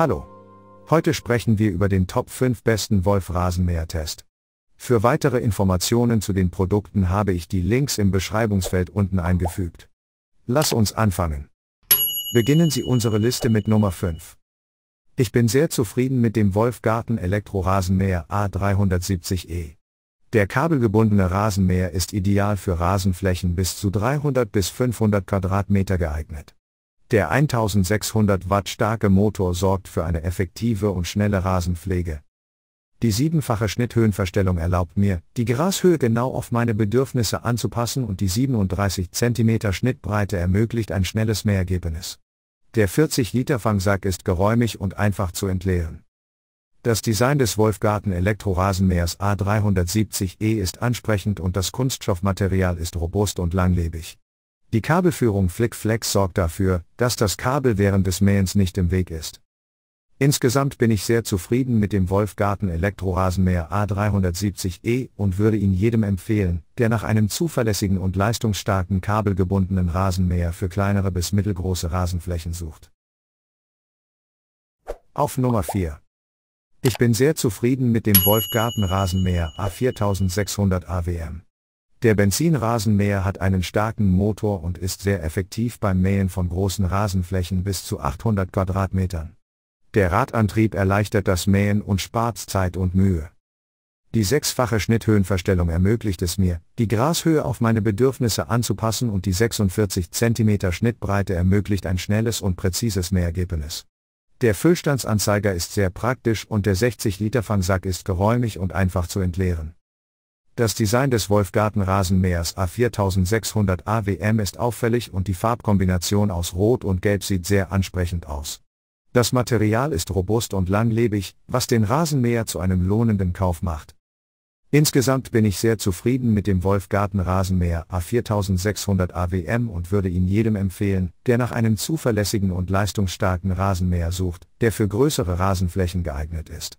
Hallo. Heute sprechen wir über den Top 5 besten Wolf-Rasenmäher-Test. Für weitere Informationen zu den Produkten habe ich die Links im Beschreibungsfeld unten eingefügt. Lass uns anfangen. Beginnen Sie unsere Liste mit Nummer 5. Ich bin sehr zufrieden mit dem Wolfgarten Elektrorasenmäher A370E. Der kabelgebundene Rasenmäher ist ideal für Rasenflächen bis zu 300 bis 500 Quadratmeter geeignet. Der 1600 Watt starke Motor sorgt für eine effektive und schnelle Rasenpflege. Die siebenfache Schnitthöhenverstellung erlaubt mir, die Grashöhe genau auf meine Bedürfnisse anzupassen und die 37 cm Schnittbreite ermöglicht ein schnelles Mähergebnis. Der 40 Liter Fangsack ist geräumig und einfach zu entleeren. Das Design des Wolfgarten Elektrorasenmähers A370E ist ansprechend und das Kunststoffmaterial ist robust und langlebig. Die Kabelführung FlickFlex sorgt dafür, dass das Kabel während des Mähens nicht im Weg ist. Insgesamt bin ich sehr zufrieden mit dem Wolfgarten Elektrorasenmäher A370E und würde ihn jedem empfehlen, der nach einem zuverlässigen und leistungsstarken kabelgebundenen Rasenmäher für kleinere bis mittelgroße Rasenflächen sucht. Auf Nummer 4. Ich bin sehr zufrieden mit dem Wolfgarten Rasenmäher A4600 AWM. Der Benzinrasenmäher hat einen starken Motor und ist sehr effektiv beim Mähen von großen Rasenflächen bis zu 800 Quadratmetern. Der Radantrieb erleichtert das Mähen und spart Zeit und Mühe. Die sechsfache Schnitthöhenverstellung ermöglicht es mir, die Grashöhe auf meine Bedürfnisse anzupassen und die 46 cm Schnittbreite ermöglicht ein schnelles und präzises Mähergebnis. Der Füllstandsanzeiger ist sehr praktisch und der 60 Liter Fangsack ist geräumig und einfach zu entleeren. Das Design des Wolfgarten Rasenmähers A4600 AWM ist auffällig und die Farbkombination aus Rot und Gelb sieht sehr ansprechend aus. Das Material ist robust und langlebig, was den Rasenmäher zu einem lohnenden Kauf macht. Insgesamt bin ich sehr zufrieden mit dem Wolfgarten Rasenmäher A4600 AWM und würde ihn jedem empfehlen, der nach einem zuverlässigen und leistungsstarken Rasenmäher sucht, der für größere Rasenflächen geeignet ist.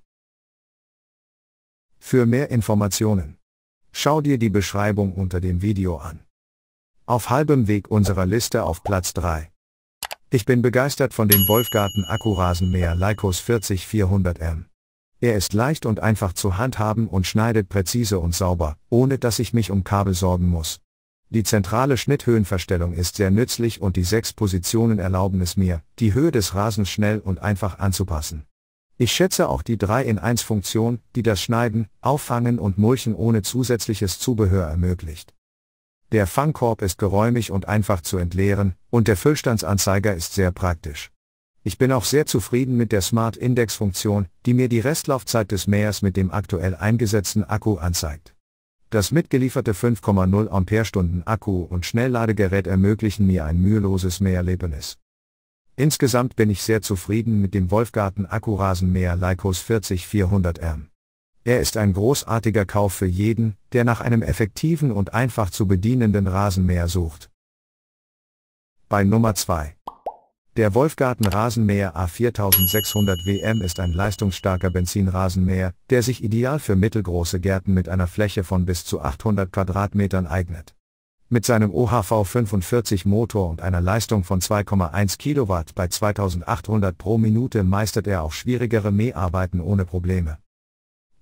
Für mehr Informationen Schau dir die Beschreibung unter dem Video an. Auf halbem Weg unserer Liste auf Platz 3. Ich bin begeistert von dem Wolfgarten Akkurasenmäher Lycos 40 400M. Er ist leicht und einfach zu handhaben und schneidet präzise und sauber, ohne dass ich mich um Kabel sorgen muss. Die zentrale Schnitthöhenverstellung ist sehr nützlich und die sechs Positionen erlauben es mir, die Höhe des Rasens schnell und einfach anzupassen. Ich schätze auch die 3 in 1 Funktion, die das Schneiden, Auffangen und Mulchen ohne zusätzliches Zubehör ermöglicht. Der Fangkorb ist geräumig und einfach zu entleeren, und der Füllstandsanzeiger ist sehr praktisch. Ich bin auch sehr zufrieden mit der Smart Index Funktion, die mir die Restlaufzeit des Mähers mit dem aktuell eingesetzten Akku anzeigt. Das mitgelieferte 5,0 Amperestunden Akku und Schnellladegerät ermöglichen mir ein müheloses Mäherlebnis. Insgesamt bin ich sehr zufrieden mit dem Wolfgarten Akkurasenmäher Lycos 40400M. Er ist ein großartiger Kauf für jeden, der nach einem effektiven und einfach zu bedienenden Rasenmäher sucht. Bei Nummer 2. Der Wolfgarten Rasenmäher A4600 WM ist ein leistungsstarker Benzinrasenmäher, der sich ideal für mittelgroße Gärten mit einer Fläche von bis zu 800 Quadratmetern eignet. Mit seinem OHV 45 Motor und einer Leistung von 2,1 Kilowatt bei 2800 pro Minute meistert er auch schwierigere Mäharbeiten ohne Probleme.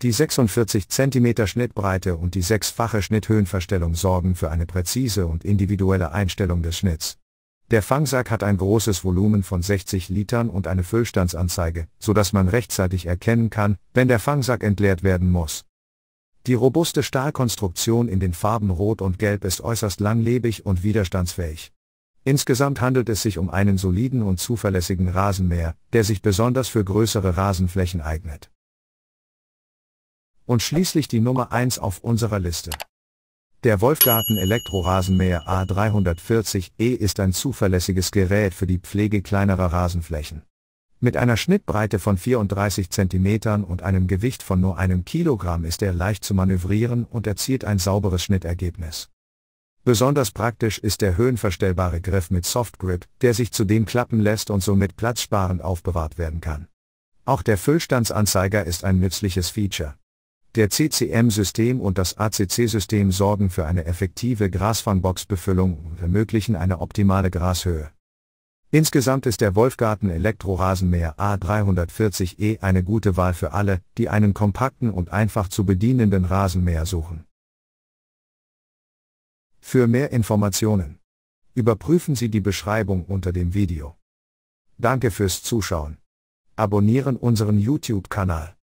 Die 46 cm Schnittbreite und die sechsfache Schnitthöhenverstellung sorgen für eine präzise und individuelle Einstellung des Schnitts. Der Fangsack hat ein großes Volumen von 60 Litern und eine Füllstandsanzeige, so dass man rechtzeitig erkennen kann, wenn der Fangsack entleert werden muss. Die robuste Stahlkonstruktion in den Farben Rot und Gelb ist äußerst langlebig und widerstandsfähig. Insgesamt handelt es sich um einen soliden und zuverlässigen Rasenmäher, der sich besonders für größere Rasenflächen eignet. Und schließlich die Nummer 1 auf unserer Liste. Der Wolfgarten Elektrorasenmäher A340E ist ein zuverlässiges Gerät für die Pflege kleinerer Rasenflächen. Mit einer Schnittbreite von 34 cm und einem Gewicht von nur einem Kilogramm ist er leicht zu manövrieren und erzielt ein sauberes Schnittergebnis. Besonders praktisch ist der höhenverstellbare Griff mit Soft Grip, der sich zudem klappen lässt und somit platzsparend aufbewahrt werden kann. Auch der Füllstandsanzeiger ist ein nützliches Feature. Der CCM-System und das ACC-System sorgen für eine effektive Grasfangbox-Befüllung und ermöglichen eine optimale Grashöhe. Insgesamt ist der Wolfgarten Elektrorasenmäher A340e eine gute Wahl für alle, die einen kompakten und einfach zu bedienenden Rasenmäher suchen. Für mehr Informationen. Überprüfen Sie die Beschreibung unter dem Video. Danke fürs Zuschauen. Abonnieren unseren YouTube-Kanal.